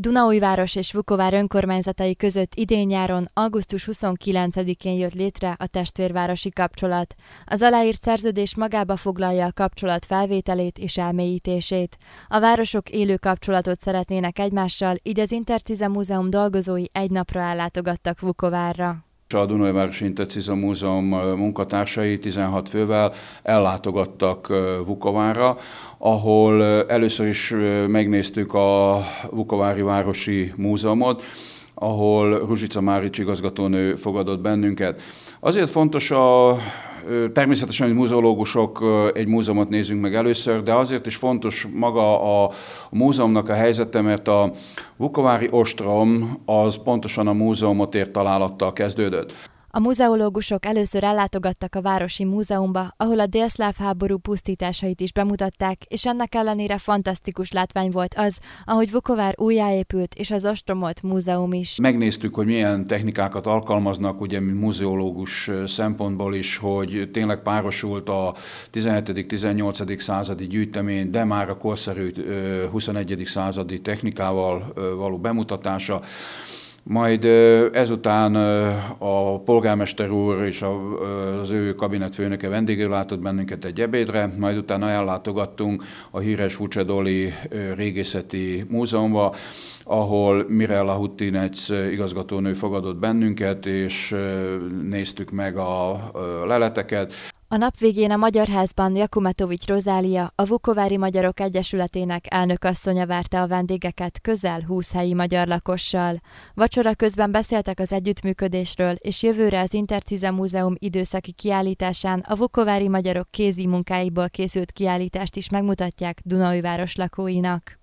Dunaújváros és Vukovár önkormányzatai között idén-nyáron augusztus 29-én jött létre a testvérvárosi kapcsolat. Az aláírt szerződés magába foglalja a kapcsolat felvételét és elmélyítését. A városok élő kapcsolatot szeretnének egymással, így az Intercize Múzeum dolgozói egy napra ellátogattak Vukovárra a Dunajvárosi Intetciza Múzeum munkatársai 16 fővel ellátogattak Vukovára, ahol először is megnéztük a Vukovári Városi Múzeumot, ahol Ruzsica Márics igazgatónő fogadott bennünket. Azért fontos a Természetesen, hogy múzeológusok egy múzeumot nézünk meg először, de azért is fontos maga a múzeumnak a helyzete, mert a Vukovári ostrom az pontosan a múzeumot ért találattal kezdődött. A muzeológusok először ellátogattak a Városi Múzeumba, ahol a délszláv háború pusztításait is bemutatták, és ennek ellenére fantasztikus látvány volt az, ahogy Vukovár újjáépült, és az ostromolt múzeum is. Megnéztük, hogy milyen technikákat alkalmaznak, ugye mi muzeológus szempontból is, hogy tényleg párosult a 17.-18. századi gyűjtemény, de már a korszerű 21. századi technikával való bemutatása. Majd ezután a polgármester úr és az ő kabinetfőnöke vendégül látott bennünket egy ebédre, majd utána ellátogattunk a híres Fucsadoli régészeti múzeumba, ahol Mirella Huttinec igazgatónő fogadott bennünket, és néztük meg a leleteket. A nap végén a Magyar Házban Jakumetovics Rozália, a Vukovári Magyarok Egyesületének elnökasszonya várta a vendégeket közel 20 helyi magyar lakossal. Vacsora közben beszéltek az együttműködésről, és jövőre az Intercize Múzeum időszaki kiállításán a Vukovári Magyarok kézi munkáiból készült kiállítást is megmutatják Dunaújváros lakóinak.